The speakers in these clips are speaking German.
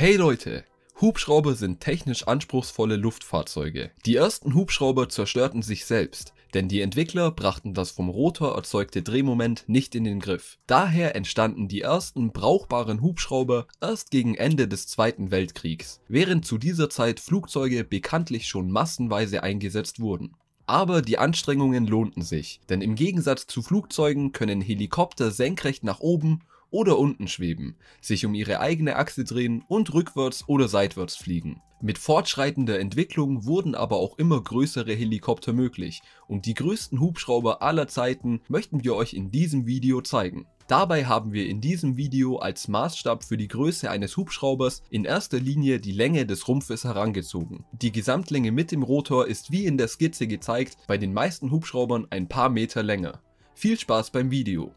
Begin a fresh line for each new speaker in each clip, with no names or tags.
Hey Leute, Hubschrauber sind technisch anspruchsvolle Luftfahrzeuge. Die ersten Hubschrauber zerstörten sich selbst, denn die Entwickler brachten das vom Rotor erzeugte Drehmoment nicht in den Griff. Daher entstanden die ersten brauchbaren Hubschrauber erst gegen Ende des Zweiten Weltkriegs, während zu dieser Zeit Flugzeuge bekanntlich schon massenweise eingesetzt wurden. Aber die Anstrengungen lohnten sich, denn im Gegensatz zu Flugzeugen können Helikopter senkrecht nach oben oder unten schweben, sich um ihre eigene Achse drehen und rückwärts oder seitwärts fliegen. Mit fortschreitender Entwicklung wurden aber auch immer größere Helikopter möglich und die größten Hubschrauber aller Zeiten möchten wir euch in diesem Video zeigen. Dabei haben wir in diesem Video als Maßstab für die Größe eines Hubschraubers in erster Linie die Länge des Rumpfes herangezogen. Die Gesamtlänge mit dem Rotor ist wie in der Skizze gezeigt bei den meisten Hubschraubern ein paar Meter länger. Viel Spaß beim Video!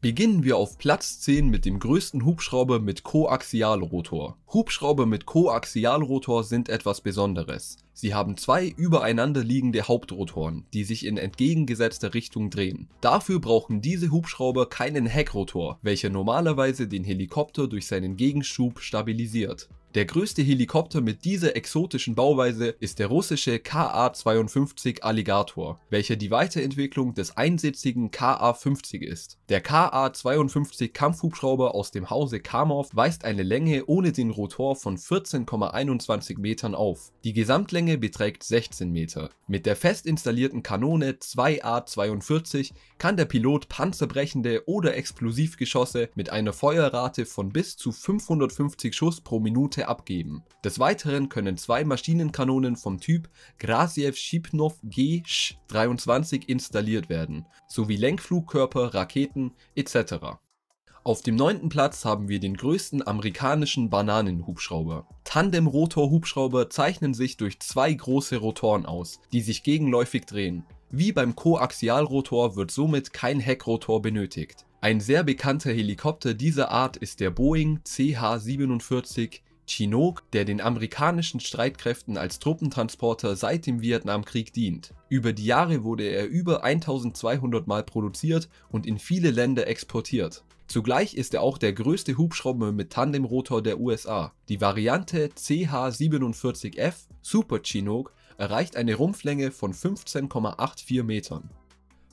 Beginnen wir auf Platz 10 mit dem größten Hubschrauber mit Koaxialrotor. Hubschrauber mit Koaxialrotor sind etwas Besonderes. Sie haben zwei übereinander liegende Hauptrotoren, die sich in entgegengesetzter Richtung drehen. Dafür brauchen diese Hubschrauber keinen Heckrotor, welcher normalerweise den Helikopter durch seinen Gegenschub stabilisiert. Der größte Helikopter mit dieser exotischen Bauweise ist der russische KA-52 Alligator, welcher die Weiterentwicklung des einsitzigen KA-50 ist. Der KA-52 Kampfhubschrauber aus dem Hause Kamov weist eine Länge ohne den Rotor von 14,21 Metern auf. Die Gesamtlänge beträgt 16 Meter. Mit der fest installierten Kanone 2A-42 kann der Pilot panzerbrechende oder Explosivgeschosse mit einer Feuerrate von bis zu 550 Schuss pro Minute Punkte abgeben. Des Weiteren können zwei Maschinenkanonen vom Typ Grasiev Schipnov G-23 installiert werden, sowie Lenkflugkörper, Raketen etc. Auf dem neunten Platz haben wir den größten amerikanischen Bananenhubschrauber. Tandem-Rotor-Hubschrauber zeichnen sich durch zwei große Rotoren aus, die sich gegenläufig drehen. Wie beim Koaxialrotor wird somit kein Heckrotor benötigt. Ein sehr bekannter Helikopter dieser Art ist der Boeing CH-47 Chinook, der den amerikanischen Streitkräften als Truppentransporter seit dem Vietnamkrieg dient. Über die Jahre wurde er über 1200 Mal produziert und in viele Länder exportiert. Zugleich ist er auch der größte Hubschrauber mit Tandemrotor der USA. Die Variante CH-47F Super Chinook erreicht eine Rumpflänge von 15,84 Metern.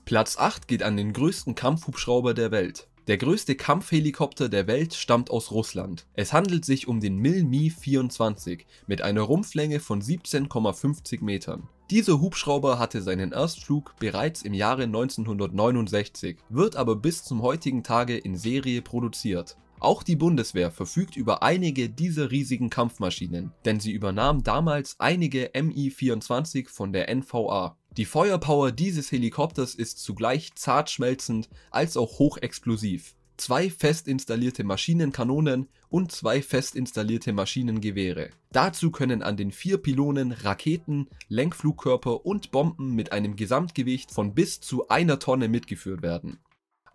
Platz 8 geht an den größten Kampfhubschrauber der Welt. Der größte Kampfhelikopter der Welt stammt aus Russland. Es handelt sich um den Mil-Mi-24 mit einer Rumpflänge von 17,50 Metern. Dieser Hubschrauber hatte seinen Erstflug bereits im Jahre 1969, wird aber bis zum heutigen Tage in Serie produziert. Auch die Bundeswehr verfügt über einige dieser riesigen Kampfmaschinen, denn sie übernahm damals einige Mi-24 von der NVA. Die Feuerpower dieses Helikopters ist zugleich zart schmelzend als auch hochexplosiv. Zwei fest installierte Maschinenkanonen und zwei fest installierte Maschinengewehre. Dazu können an den vier Pylonen Raketen, Lenkflugkörper und Bomben mit einem Gesamtgewicht von bis zu einer Tonne mitgeführt werden.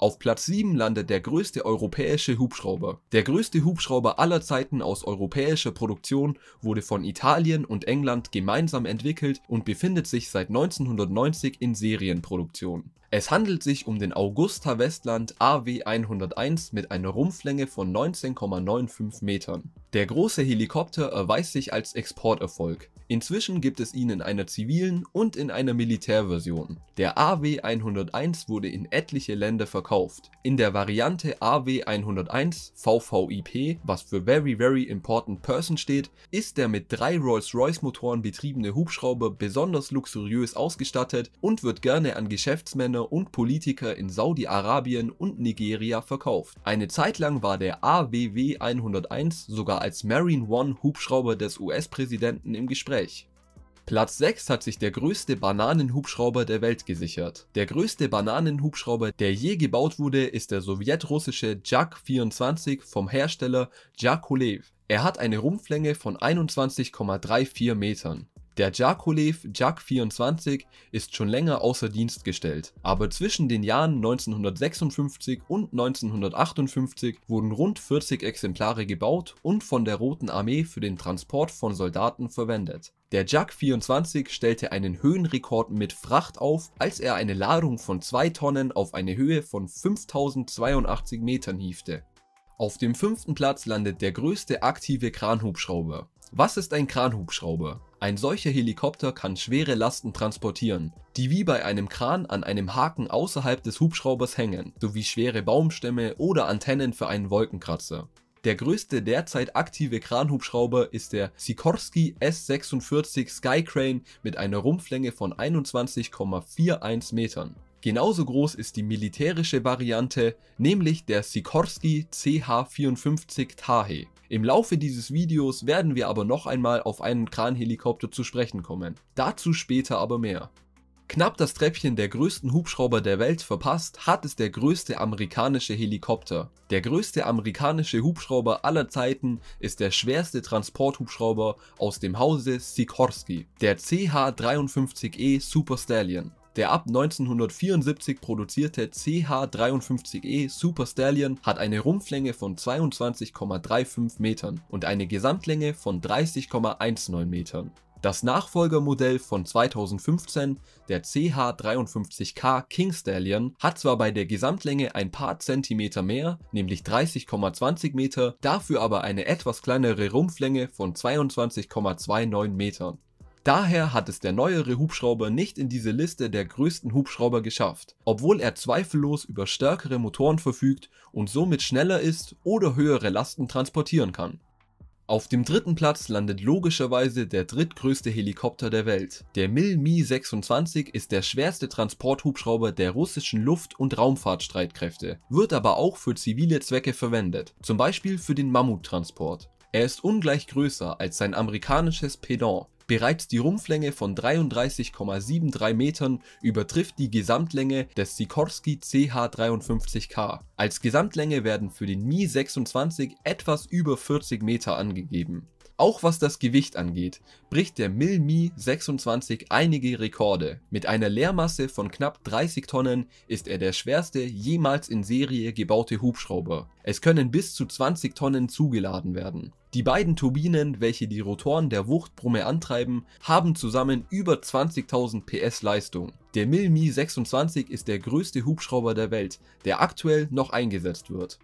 Auf Platz 7 landet der größte europäische Hubschrauber. Der größte Hubschrauber aller Zeiten aus europäischer Produktion wurde von Italien und England gemeinsam entwickelt und befindet sich seit 1990 in Serienproduktion. Es handelt sich um den Augusta Westland AW 101 mit einer Rumpflänge von 19,95 Metern. Der große Helikopter erweist sich als Exporterfolg. Inzwischen gibt es ihn in einer zivilen und in einer Militärversion. Der AW 101 wurde in etliche Länder verkauft. In der Variante AW 101 VVIP, was für Very Very Important Person steht, ist der mit drei Rolls-Royce Motoren betriebene Hubschrauber besonders luxuriös ausgestattet und wird gerne an Geschäftsmänner und Politiker in Saudi-Arabien und Nigeria verkauft. Eine Zeit lang war der AWW 101 sogar als Marine One Hubschrauber des US-Präsidenten im Gespräch. Gespräch. Platz 6 hat sich der größte Bananenhubschrauber der Welt gesichert. Der größte Bananenhubschrauber, der je gebaut wurde, ist der sowjetrussische Jak-24 vom Hersteller Jakolev. Er hat eine Rumpflänge von 21,34 Metern. Der Jakolev Jak-24 ist schon länger außer Dienst gestellt, aber zwischen den Jahren 1956 und 1958 wurden rund 40 Exemplare gebaut und von der Roten Armee für den Transport von Soldaten verwendet. Der Jak-24 stellte einen Höhenrekord mit Fracht auf, als er eine Ladung von 2 Tonnen auf eine Höhe von 5082 Metern hiefte. Auf dem fünften Platz landet der größte aktive Kranhubschrauber. Was ist ein Kranhubschrauber? Ein solcher Helikopter kann schwere Lasten transportieren, die wie bei einem Kran an einem Haken außerhalb des Hubschraubers hängen, sowie schwere Baumstämme oder Antennen für einen Wolkenkratzer. Der größte derzeit aktive Kranhubschrauber ist der Sikorsky S-46 Skycrane mit einer Rumpflänge von 21,41 Metern. Genauso groß ist die militärische Variante, nämlich der Sikorsky CH-54 Tahe. Im Laufe dieses Videos werden wir aber noch einmal auf einen Kranhelikopter zu sprechen kommen. Dazu später aber mehr. Knapp das Treppchen der größten Hubschrauber der Welt verpasst, hat es der größte amerikanische Helikopter. Der größte amerikanische Hubschrauber aller Zeiten ist der schwerste Transporthubschrauber aus dem Hause Sikorsky, der CH-53E Super Stallion. Der ab 1974 produzierte CH53E Super Stallion hat eine Rumpflänge von 22,35 Metern und eine Gesamtlänge von 30,19 Metern. Das Nachfolgermodell von 2015, der CH53K King Stallion, hat zwar bei der Gesamtlänge ein paar Zentimeter mehr, nämlich 30,20 Meter, dafür aber eine etwas kleinere Rumpflänge von 22,29 Metern. Daher hat es der neuere Hubschrauber nicht in diese Liste der größten Hubschrauber geschafft, obwohl er zweifellos über stärkere Motoren verfügt und somit schneller ist oder höhere Lasten transportieren kann. Auf dem dritten Platz landet logischerweise der drittgrößte Helikopter der Welt. Der Mil Mi-26 ist der schwerste Transporthubschrauber der russischen Luft- und Raumfahrtstreitkräfte, wird aber auch für zivile Zwecke verwendet, zum Beispiel für den Mammuttransport. Er ist ungleich größer als sein amerikanisches Pendant, Bereits die Rumpflänge von 33,73 Metern übertrifft die Gesamtlänge des Sikorsky CH-53K. Als Gesamtlänge werden für den Mi-26 etwas über 40 Meter angegeben auch was das Gewicht angeht, bricht der Milmi 26 einige Rekorde. Mit einer Leermasse von knapp 30 Tonnen ist er der schwerste jemals in Serie gebaute Hubschrauber. Es können bis zu 20 Tonnen zugeladen werden. Die beiden Turbinen, welche die Rotoren der Wuchtbrumme antreiben, haben zusammen über 20.000 PS Leistung. Der Milmi 26 ist der größte Hubschrauber der Welt, der aktuell noch eingesetzt wird.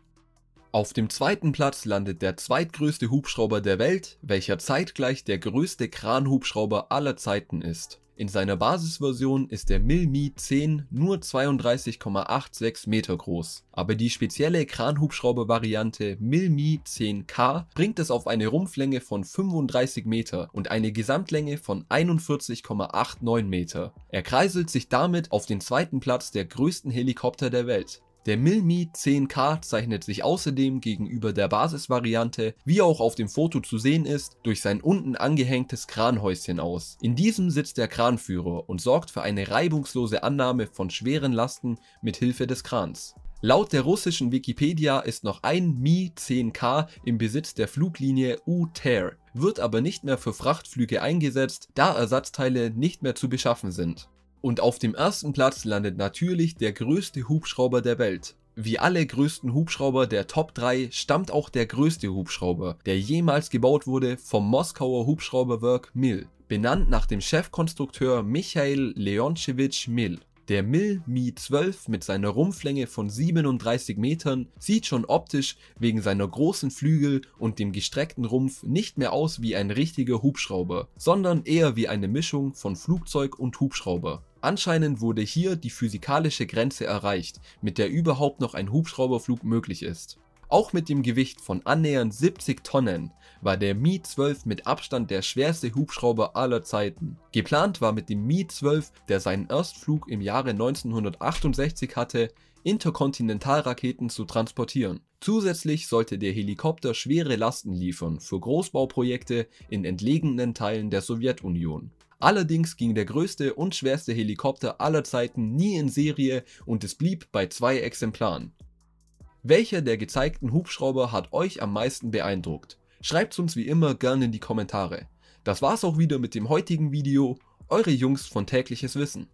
Auf dem zweiten Platz landet der zweitgrößte Hubschrauber der Welt, welcher zeitgleich der größte Kranhubschrauber aller Zeiten ist. In seiner Basisversion ist der Mil-Mi 10 nur 32,86 Meter groß, aber die spezielle Kranhubschrauber-Variante Mil-Mi 10K bringt es auf eine Rumpflänge von 35 Meter und eine Gesamtlänge von 41,89 Meter. Er kreiselt sich damit auf den zweiten Platz der größten Helikopter der Welt. Der Milmi 10K zeichnet sich außerdem gegenüber der Basisvariante, wie auch auf dem Foto zu sehen ist, durch sein unten angehängtes Kranhäuschen aus. In diesem sitzt der Kranführer und sorgt für eine reibungslose Annahme von schweren Lasten mit Hilfe des Krans. Laut der russischen Wikipedia ist noch ein Mi 10K im Besitz der Fluglinie U-Tair, wird aber nicht mehr für Frachtflüge eingesetzt, da Ersatzteile nicht mehr zu beschaffen sind. Und auf dem ersten Platz landet natürlich der größte Hubschrauber der Welt. Wie alle größten Hubschrauber der Top 3 stammt auch der größte Hubschrauber, der jemals gebaut wurde, vom Moskauer Hubschrauberwerk Mil, benannt nach dem Chefkonstrukteur Michael Leontjewitsch Mil. Der Mil Mi-12 mit seiner Rumpflänge von 37 Metern sieht schon optisch wegen seiner großen Flügel und dem gestreckten Rumpf nicht mehr aus wie ein richtiger Hubschrauber, sondern eher wie eine Mischung von Flugzeug und Hubschrauber. Anscheinend wurde hier die physikalische Grenze erreicht, mit der überhaupt noch ein Hubschrauberflug möglich ist. Auch mit dem Gewicht von annähernd 70 Tonnen war der Mi-12 mit Abstand der schwerste Hubschrauber aller Zeiten. Geplant war mit dem Mi-12, der seinen Erstflug im Jahre 1968 hatte, Interkontinentalraketen zu transportieren. Zusätzlich sollte der Helikopter schwere Lasten liefern für Großbauprojekte in entlegenen Teilen der Sowjetunion. Allerdings ging der größte und schwerste Helikopter aller Zeiten nie in Serie und es blieb bei zwei Exemplaren. Welcher der gezeigten Hubschrauber hat euch am meisten beeindruckt? Schreibt's uns wie immer gerne in die Kommentare. Das war's auch wieder mit dem heutigen Video, eure Jungs von tägliches Wissen.